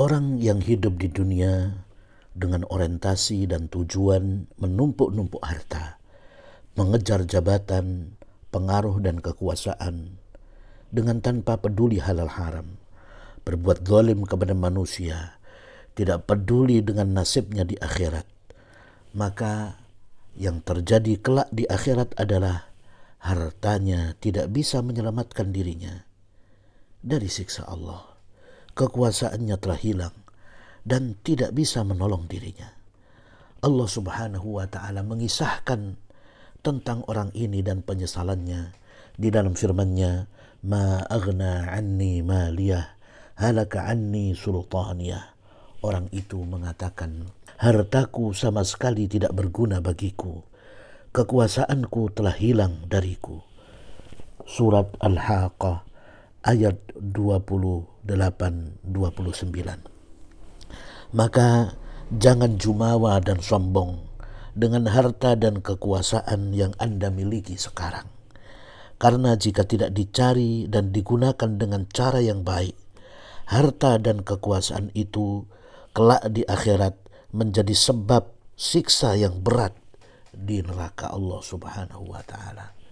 Orang yang hidup di dunia dengan orientasi dan tujuan menumpuk-numpuk harta, mengejar jabatan, pengaruh dan kekuasaan, dengan tanpa peduli halal haram, berbuat zalim kepada manusia, tidak peduli dengan nasibnya di akhirat, maka yang terjadi kelak di akhirat adalah hartanya tidak bisa menyelamatkan dirinya dari siksa Allah kekuasaannya telah hilang dan tidak bisa menolong dirinya. Allah Subhanahu wa taala mengisahkan tentang orang ini dan penyesalannya di dalam firman-Nya, "Ma aghna 'anni maliyah, halaka 'anni sultaniyah." Orang itu mengatakan, "Hartaku sama sekali tidak berguna bagiku. Kekuasaanku telah hilang dariku." Surat Al-Haqqah ayat 28 29. Maka jangan jumawa dan sombong dengan harta dan kekuasaan yang Anda miliki sekarang. Karena jika tidak dicari dan digunakan dengan cara yang baik, harta dan kekuasaan itu kelak di akhirat menjadi sebab siksa yang berat di neraka Allah Subhanahu wa taala.